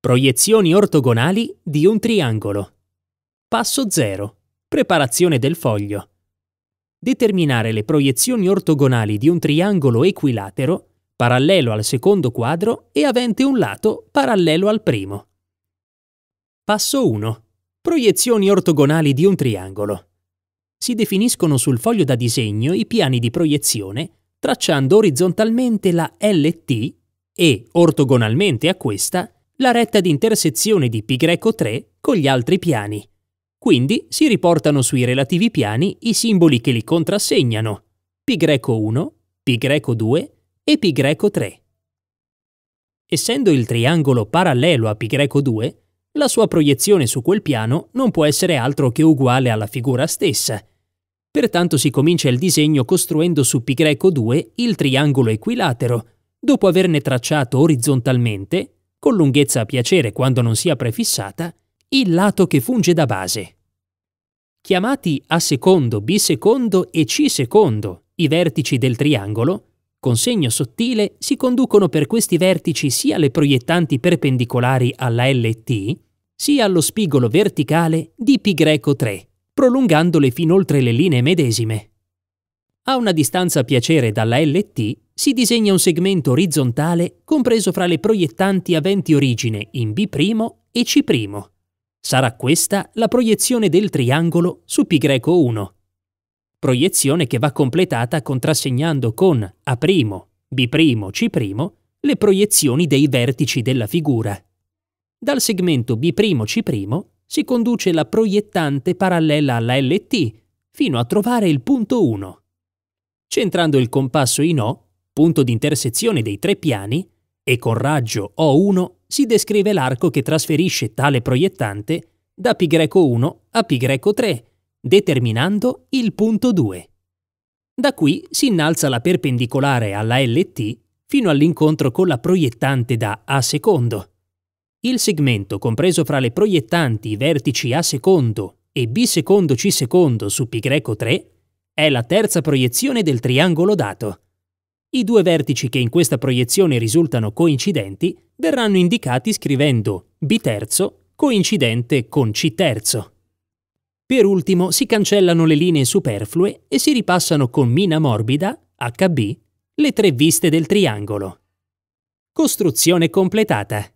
Proiezioni ortogonali di un triangolo. Passo 0. Preparazione del foglio. Determinare le proiezioni ortogonali di un triangolo equilatero parallelo al secondo quadro e avente un lato parallelo al primo. Passo 1. Proiezioni ortogonali di un triangolo. Si definiscono sul foglio da disegno i piani di proiezione tracciando orizzontalmente la LT e, ortogonalmente a questa, la retta di intersezione di π3 con gli altri piani. Quindi si riportano sui relativi piani i simboli che li contrassegnano, π1, π2 e π3. Essendo il triangolo parallelo a π2, la sua proiezione su quel piano non può essere altro che uguale alla figura stessa. Pertanto si comincia il disegno costruendo su π2 il triangolo equilatero, dopo averne tracciato orizzontalmente con lunghezza a piacere quando non sia prefissata, il lato che funge da base. Chiamati A secondo, B secondo e C secondo i vertici del triangolo, con segno sottile si conducono per questi vertici sia le proiettanti perpendicolari alla LT, sia allo spigolo verticale di π3, prolungandole fin oltre le linee medesime. A una distanza a piacere dalla LT si disegna un segmento orizzontale compreso fra le proiettanti aventi origine in B' e C'. Sarà questa la proiezione del triangolo su π1, proiezione che va completata contrassegnando con A', B', C' le proiezioni dei vertici della figura. Dal segmento B'C' si conduce la proiettante parallela alla LT fino a trovare il punto 1. Centrando il compasso in O punto di intersezione dei tre piani, e con raggio O1 si descrive l'arco che trasferisce tale proiettante da π1 a π3, determinando il punto 2. Da qui si innalza la perpendicolare alla LT fino all'incontro con la proiettante da A secondo. Il segmento compreso fra le proiettanti vertici A secondo e B secondo C secondo su π3 è la terza proiezione del triangolo dato i due vertici che in questa proiezione risultano coincidenti verranno indicati scrivendo B' coincidente con C'. Per ultimo si cancellano le linee superflue e si ripassano con mina morbida, HB, le tre viste del triangolo. Costruzione completata.